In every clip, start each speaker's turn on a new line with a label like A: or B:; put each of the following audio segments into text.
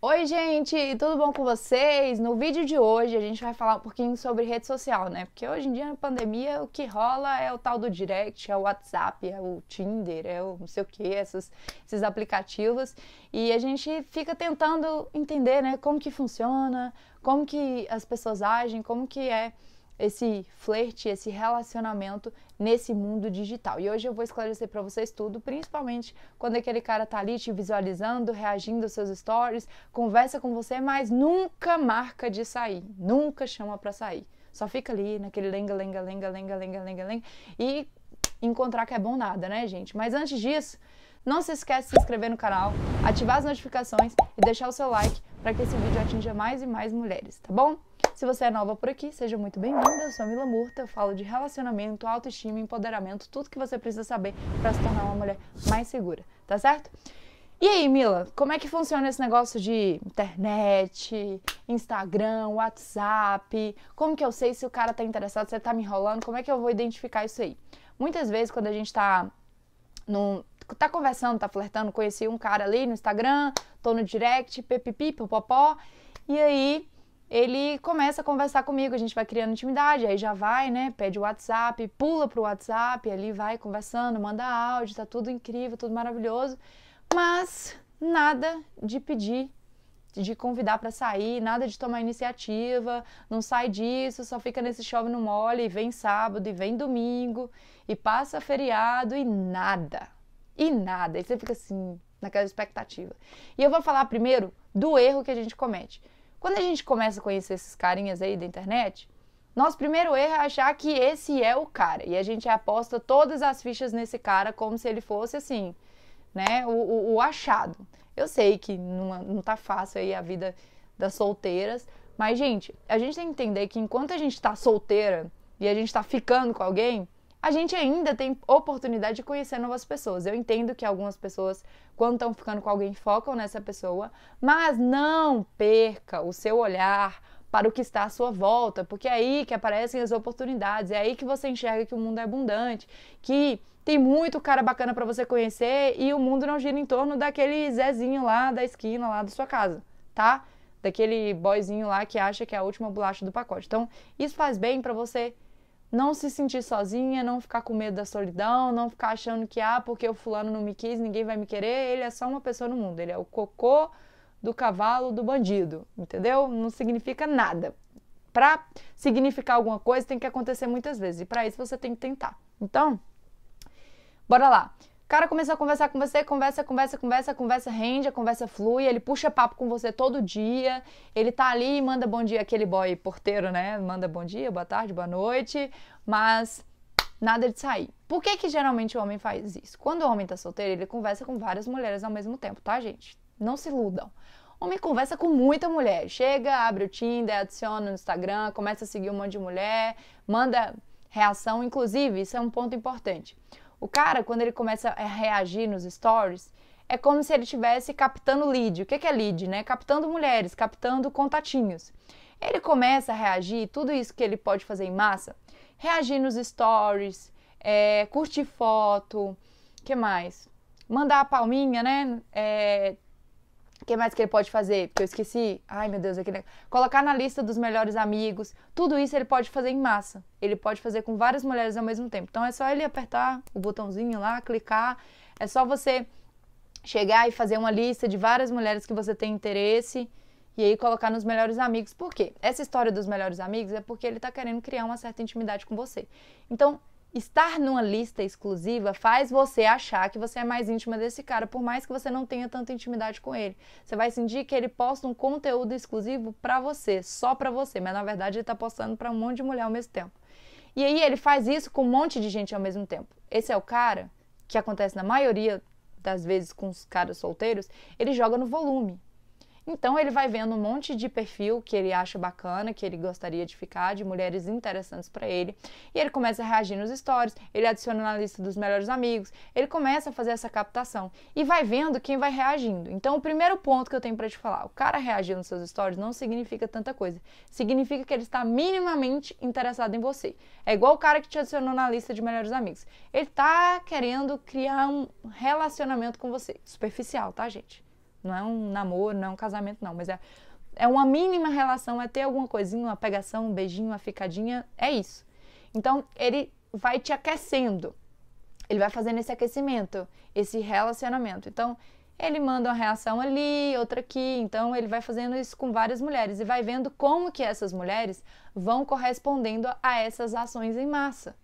A: Oi, gente, tudo bom com vocês? No vídeo de hoje a gente vai falar um pouquinho sobre rede social, né? Porque hoje em dia na pandemia o que rola é o tal do direct, é o WhatsApp, é o Tinder, é o não sei o que, esses, esses aplicativos. E a gente fica tentando entender, né, como que funciona, como que as pessoas agem, como que é esse flerte, esse relacionamento nesse mundo digital. E hoje eu vou esclarecer para vocês tudo, principalmente quando aquele cara tá ali te visualizando, reagindo aos seus stories, conversa com você, mas nunca marca de sair, nunca chama para sair. Só fica ali naquele lenga, lenga, lenga, lenga, lenga, lenga, lenga e encontrar que é bom nada, né, gente? Mas antes disso, não se esquece de se inscrever no canal, ativar as notificações e deixar o seu like para que esse vídeo atinja mais e mais mulheres, tá bom? Se você é nova por aqui, seja muito bem-vinda. Eu sou a Mila Murta, eu falo de relacionamento, autoestima, empoderamento, tudo que você precisa saber para se tornar uma mulher mais segura, tá certo? E aí, Mila, como é que funciona esse negócio de internet, Instagram, WhatsApp? Como que eu sei se o cara tá interessado, se ele tá me enrolando? Como é que eu vou identificar isso aí? Muitas vezes, quando a gente tá num, tá conversando, tá flertando, conheci um cara ali no Instagram, tô no direct, pepipi, popopó, e aí ele começa a conversar comigo, a gente vai criando intimidade, aí já vai, né? Pede o WhatsApp, pula pro WhatsApp, ali vai conversando, manda áudio, tá tudo incrível, tudo maravilhoso, mas nada de pedir, de convidar para sair, nada de tomar iniciativa, não sai disso, só fica nesse chove no mole, e vem sábado, e vem domingo, e passa feriado e nada. E nada. E você fica assim, naquela expectativa. E eu vou falar primeiro do erro que a gente comete. Quando a gente começa a conhecer esses carinhas aí da internet, nosso primeiro erro é achar que esse é o cara. E a gente aposta todas as fichas nesse cara como se ele fosse assim, né? O, o, o achado. Eu sei que não, não tá fácil aí a vida das solteiras, mas, gente, a gente tem que entender que enquanto a gente tá solteira e a gente tá ficando com alguém, a gente ainda tem oportunidade de conhecer novas pessoas. Eu entendo que algumas pessoas, quando estão ficando com alguém, focam nessa pessoa, mas não perca o seu olhar para o que está à sua volta, porque é aí que aparecem as oportunidades, é aí que você enxerga que o mundo é abundante, que tem muito cara bacana para você conhecer e o mundo não gira em torno daquele Zezinho lá da esquina, lá da sua casa, tá? Daquele boyzinho lá que acha que é a última bolacha do pacote. Então, isso faz bem para você não se sentir sozinha, não ficar com medo da solidão, não ficar achando que, ah, porque o fulano não me quis, ninguém vai me querer. Ele é só uma pessoa no mundo. Ele é o cocô do cavalo do bandido, entendeu? Não significa nada. Para significar alguma coisa, tem que acontecer muitas vezes. E para isso você tem que tentar. Então, bora lá. O cara começa a conversar com você, conversa, conversa, conversa, conversa, rende, a conversa flui, ele puxa papo com você todo dia, ele tá ali e manda bom dia, aquele boy porteiro, né? Manda bom dia, boa tarde, boa noite, mas nada de sair. Por que que geralmente o homem faz isso? Quando o homem tá solteiro, ele conversa com várias mulheres ao mesmo tempo, tá, gente? Não se iludam. homem conversa com muita mulher. Chega, abre o Tinder, adiciona no Instagram, começa a seguir um monte de mulher, manda reação. Inclusive, isso é um ponto importante. O cara, quando ele começa a reagir nos stories, é como se ele estivesse captando lead. O que é lead, né? Captando mulheres, captando contatinhos. Ele começa a reagir, tudo isso que ele pode fazer em massa, reagir nos stories, é, curtir foto, que mais? Mandar a palminha, né? É, que mais que ele pode fazer? Porque eu esqueci. Ai, meu Deus, aquele. Colocar na lista dos melhores amigos. Tudo isso ele pode fazer em massa. Ele pode fazer com várias mulheres ao mesmo tempo. Então é só ele apertar o botãozinho lá, clicar. É só você chegar e fazer uma lista de várias mulheres que você tem interesse. E aí colocar nos melhores amigos. Por quê? Essa história dos melhores amigos é porque ele tá querendo criar uma certa intimidade com você. Então, Estar numa lista exclusiva faz você achar que você é mais íntima desse cara, por mais que você não tenha tanta intimidade com ele. Você vai sentir que ele posta um conteúdo exclusivo para você, só para você, mas na verdade ele está postando para um monte de mulher ao mesmo tempo. E aí ele faz isso com um monte de gente ao mesmo tempo. Esse é o cara que acontece na maioria das vezes com os caras solteiros, ele joga no volume. Então ele vai vendo um monte de perfil que ele acha bacana, que ele gostaria de ficar, de mulheres interessantes para ele, e ele começa a reagir nos stories, ele adiciona na lista dos melhores amigos, ele começa a fazer essa captação e vai vendo quem vai reagindo. Então o primeiro ponto que eu tenho para te falar, o cara reagir nos seus stories não significa tanta coisa. Significa que ele está minimamente interessado em você. É igual o cara que te adicionou na lista de melhores amigos. Ele tá querendo criar um relacionamento com você, superficial, tá, gente? Não é um namoro, não é um casamento, não. Mas é, é uma mínima relação, é ter alguma coisinha, uma pegação, um beijinho, uma ficadinha. É isso. Então, ele vai te aquecendo. Ele vai fazendo esse aquecimento, esse relacionamento. Então, ele manda uma reação ali, outra aqui. Então, ele vai fazendo isso com várias mulheres e vai vendo como que essas mulheres vão correspondendo a essas ações em massa.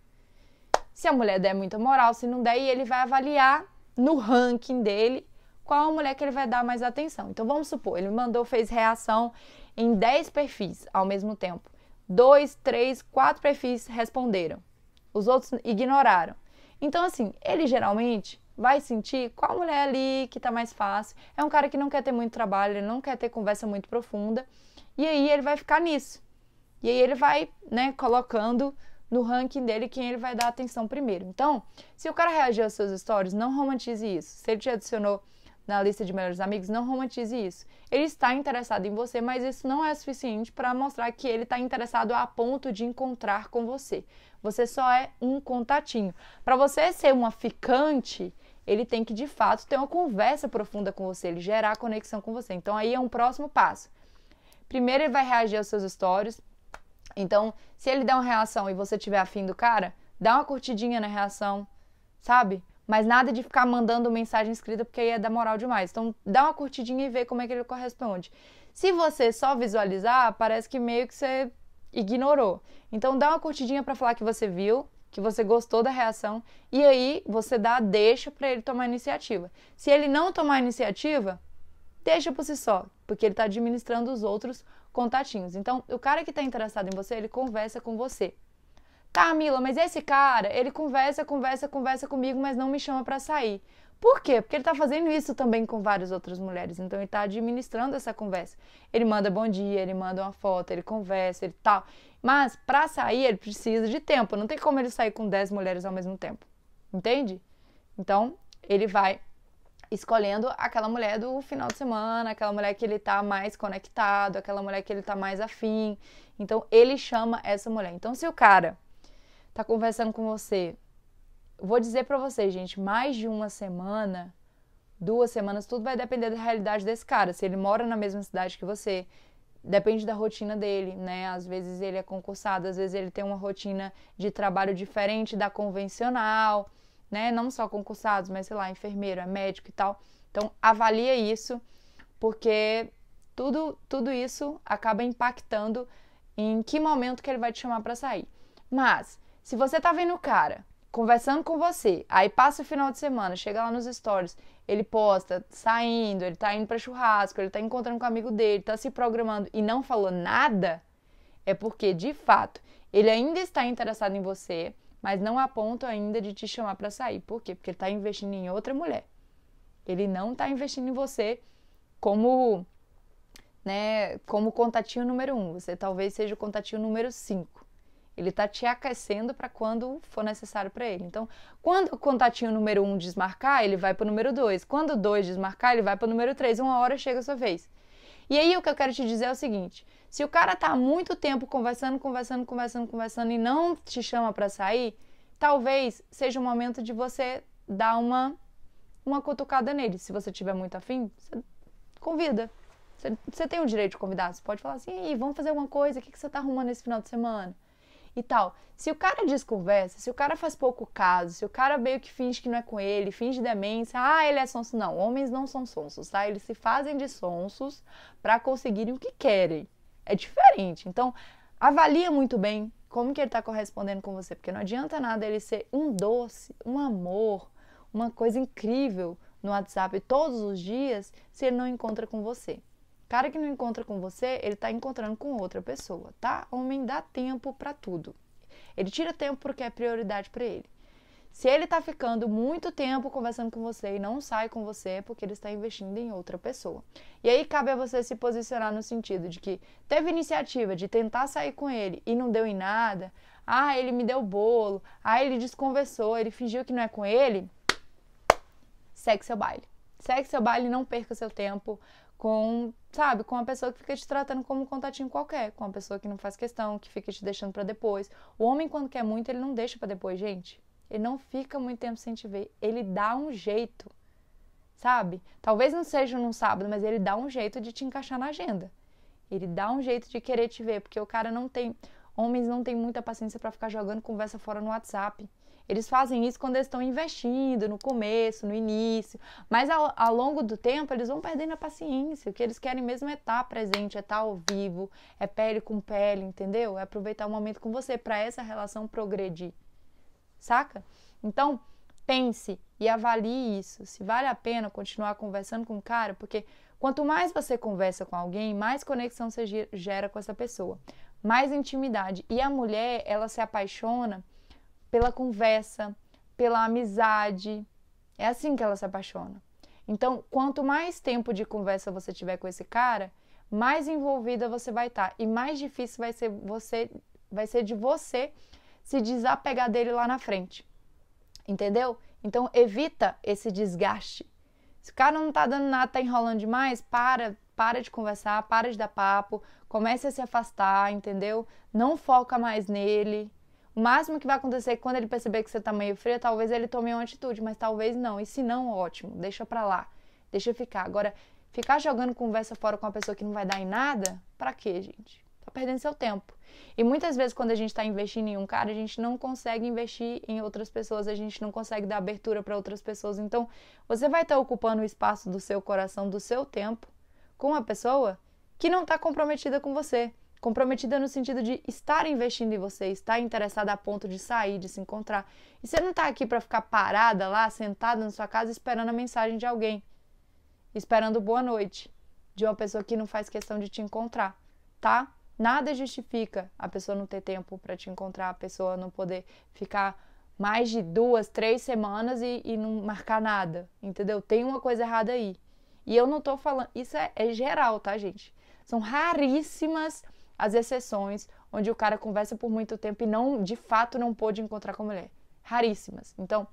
A: Se a mulher der muita moral, se não der, ele vai avaliar no ranking dele qual mulher que ele vai dar mais atenção. Então vamos supor, ele mandou, fez reação em 10 perfis ao mesmo tempo. Dois, três, quatro perfis responderam. Os outros ignoraram. Então, assim, ele geralmente vai sentir qual mulher ali que tá mais fácil. É um cara que não quer ter muito trabalho, ele não quer ter conversa muito profunda. E aí ele vai ficar nisso. E aí ele vai, né, colocando no ranking dele quem ele vai dar atenção primeiro. Então, se o cara reagiu às suas histórias, não romantize isso. Se ele te adicionou na lista de melhores amigos, não romantize isso. Ele está interessado em você, mas isso não é suficiente para mostrar que ele está interessado a ponto de encontrar com você. Você só é um contatinho. Para você ser uma ficante, ele tem que de fato ter uma conversa profunda com você, ele gerar conexão com você. Então aí é um próximo passo. Primeiro ele vai reagir aos seus stories. Então, se ele der uma reação e você tiver afim do cara, dá uma curtidinha na reação, sabe? Mas nada de ficar mandando mensagem escrita, porque aí é da moral demais. Então, dá uma curtidinha e vê como é que ele corresponde. Se você só visualizar, parece que meio que você ignorou. Então, dá uma curtidinha para falar que você viu, que você gostou da reação, e aí você dá deixa para ele tomar iniciativa. Se ele não tomar iniciativa, deixa por si só, porque ele está administrando os outros contatinhos. Então, o cara que está interessado em você, ele conversa com você. Tá, Mila, mas esse cara, ele conversa, conversa, conversa comigo, mas não me chama para sair. Por quê? Porque ele tá fazendo isso também com várias outras mulheres. Então ele tá administrando essa conversa. Ele manda bom dia, ele manda uma foto, ele conversa, ele tal. Mas para sair, ele precisa de tempo. Não tem como ele sair com 10 mulheres ao mesmo tempo. Entende? Então, ele vai escolhendo aquela mulher do final de semana, aquela mulher que ele tá mais conectado, aquela mulher que ele tá mais afim. Então, ele chama essa mulher. Então, se o cara tá conversando com você. Vou dizer para vocês, gente, mais de uma semana, duas semanas, tudo vai depender da realidade desse cara. Se ele mora na mesma cidade que você, depende da rotina dele, né? Às vezes ele é concursado, às vezes ele tem uma rotina de trabalho diferente da convencional, né? Não só concursados, mas sei lá, enfermeiro, médico e tal. Então avalia isso, porque tudo tudo isso acaba impactando em que momento que ele vai te chamar para sair. Mas se você tá vendo o cara conversando com você, aí passa o final de semana, chega lá nos stories, ele posta saindo, ele tá indo para churrasco, ele tá encontrando com o amigo dele, tá se programando e não falou nada, é porque de fato ele ainda está interessado em você, mas não a ponto ainda de te chamar para sair. Por quê? Porque ele tá investindo em outra mulher. Ele não tá investindo em você como né, como contatinho número um. Você talvez seja o contatinho número cinco ele está te aquecendo para quando for necessário para ele. Então, quando o contatinho número 1 um desmarcar, ele vai para o número 2. Quando o 2 desmarcar, ele vai para o número 3. Uma hora chega a sua vez. E aí o que eu quero te dizer é o seguinte: se o cara tá há muito tempo conversando, conversando, conversando, conversando e não te chama para sair, talvez seja o momento de você dar uma uma cutucada nele. Se você tiver muito afim, você convida. Você, você tem o direito de convidar, você pode falar assim, e aí, vamos fazer alguma coisa, o que, que você tá arrumando esse final de semana? e tal. Se o cara desconversa, se o cara faz pouco caso, se o cara meio que finge que não é com ele, finge demência, ah, ele é sonso. Não, homens não são sonsos, tá? Eles se fazem de sonsos para conseguirem o que querem. É diferente. Então, avalia muito bem como que ele tá correspondendo com você, porque não adianta nada ele ser um doce, um amor, uma coisa incrível no WhatsApp todos os dias se ele não encontra com você cara que não encontra com você, ele está encontrando com outra pessoa, tá? Homem dá tempo para tudo. Ele tira tempo porque é prioridade para ele. Se ele está ficando muito tempo conversando com você e não sai com você, é porque ele está investindo em outra pessoa. E aí cabe a você se posicionar no sentido de que teve iniciativa de tentar sair com ele e não deu em nada. Ah, ele me deu bolo. Ah, ele desconversou, ele fingiu que não é com ele. Segue seu baile. Segue seu baile, não perca seu tempo com sabe, com uma pessoa que fica te tratando como um contatinho qualquer, com uma pessoa que não faz questão, que fica te deixando para depois. O homem, quando quer muito, ele não deixa para depois, gente. Ele não fica muito tempo sem te ver. Ele dá um jeito, sabe? Talvez não seja num sábado, mas ele dá um jeito de te encaixar na agenda. Ele dá um jeito de querer te ver, porque o cara não tem. Homens não tem muita paciência para ficar jogando conversa fora no WhatsApp. Eles fazem isso quando eles estão investindo no começo, no início, mas ao, ao, longo do tempo eles vão perdendo a paciência. O que eles querem mesmo é estar tá presente, é estar tá ao vivo, é pele com pele, entendeu? É aproveitar o momento com você para essa relação progredir, saca? Então pense e avalie isso. Se vale a pena continuar conversando com o cara, porque quanto mais você conversa com alguém, mais conexão você gera com essa pessoa, mais intimidade. E a mulher, ela se apaixona pela conversa, pela amizade. É assim que ela se apaixona. Então, quanto mais tempo de conversa você tiver com esse cara, mais envolvida você vai estar tá, e mais difícil vai ser você vai ser de você se desapegar dele lá na frente. Entendeu? Então evita esse desgaste. Se o cara não tá dando nada, tá enrolando demais, para, para de conversar, para de dar papo, comece a se afastar, entendeu? Não foca mais nele. O máximo que vai acontecer é que quando ele perceber que você tá meio frio, talvez ele tome uma atitude, mas talvez não. E se não, ótimo, deixa pra lá. Deixa ficar. Agora, ficar jogando conversa fora com uma pessoa que não vai dar em nada, pra quê, gente? Tá perdendo seu tempo. E muitas vezes, quando a gente tá investindo em um cara, a gente não consegue investir em outras pessoas, a gente não consegue dar abertura para outras pessoas. Então, você vai estar tá ocupando o espaço do seu coração, do seu tempo, com uma pessoa que não tá comprometida com você. Comprometida no sentido de estar investindo em você, estar interessada a ponto de sair, de se encontrar. E você não está aqui para ficar parada lá, sentada na sua casa, esperando a mensagem de alguém, esperando boa noite, de uma pessoa que não faz questão de te encontrar, tá? Nada justifica a pessoa não ter tempo para te encontrar, a pessoa não poder ficar mais de duas, três semanas e, e, não marcar nada, entendeu? Tem uma coisa errada aí. E eu não tô falando. Isso é, é geral, tá, gente? São raríssimas as exceções onde o cara conversa por muito tempo e não, de fato, não pôde encontrar com a mulher. Raríssimas. Então,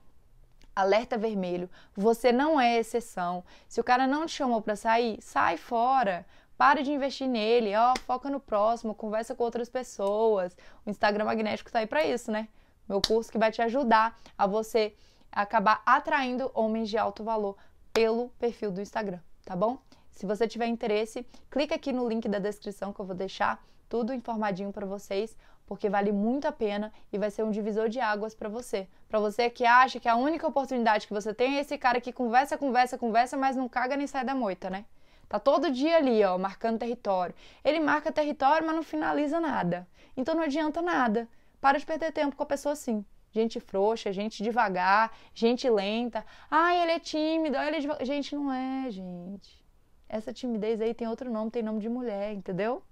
A: alerta vermelho, você não é exceção. Se o cara não te chamou para sair, sai fora. Pare de investir nele, ó, foca no próximo, conversa com outras pessoas. O Instagram magnético tá aí para isso, né? Meu curso que vai te ajudar a você acabar atraindo homens de alto valor pelo perfil do Instagram, tá bom? Se você tiver interesse, clica aqui no link da descrição que eu vou deixar tudo informadinho para vocês, porque vale muito a pena e vai ser um divisor de águas para você. Para você que acha que é a única oportunidade que você tem é esse cara que conversa, conversa, conversa, mas não caga nem sai da moita, né? Tá todo dia ali, ó, marcando território. Ele marca território, mas não finaliza nada. Então não adianta nada. Para de perder tempo com a pessoa assim gente frouxa, gente devagar, gente lenta. Ah, ele é tímido, ele é devagar. Gente, não é, gente. Essa timidez aí tem outro nome, tem nome de mulher, entendeu?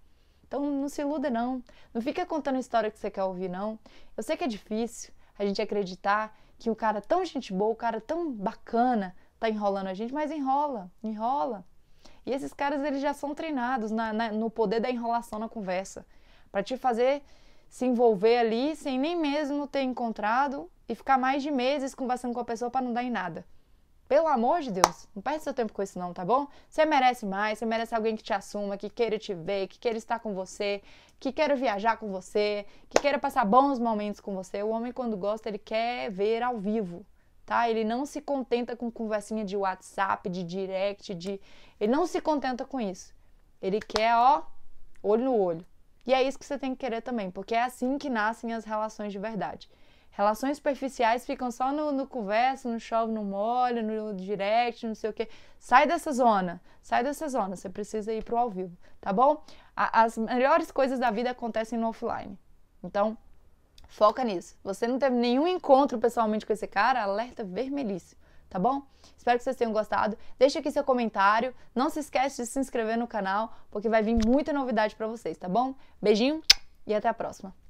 A: Então não se iluda não. Não fica contando história que você quer ouvir não. Eu sei que é difícil a gente acreditar que o cara tão gente boa, o cara tão bacana tá enrolando a gente, mas enrola, enrola. E esses caras eles já são treinados na, na, no poder da enrolação na conversa, para te fazer se envolver ali sem nem mesmo ter encontrado e ficar mais de meses conversando com a pessoa para não dar em nada. Pelo amor de Deus, não perde seu tempo com isso não, tá bom? Você merece mais, você merece alguém que te assuma, que queira te ver, que queira estar com você, que queira viajar com você, que queira passar bons momentos com você. O homem quando gosta, ele quer ver ao vivo. Tá? Ele não se contenta com conversinha de WhatsApp, de direct, de ele não se contenta com isso. Ele quer, ó, olho no olho. E é isso que você tem que querer também, porque é assim que nascem as relações de verdade. Relações superficiais ficam só no, no conversa, no chove, no molho, no direct, não sei o quê. Sai dessa zona, sai dessa zona. Você precisa ir pro ao vivo, tá bom? A, as melhores coisas da vida acontecem no offline. Então, foca nisso. Você não teve nenhum encontro pessoalmente com esse cara, alerta vermelhíssimo tá bom? Espero que vocês tenham gostado. Deixa aqui seu comentário. Não se esquece de se inscrever no canal, porque vai vir muita novidade para vocês, tá bom? Beijinho e até a próxima.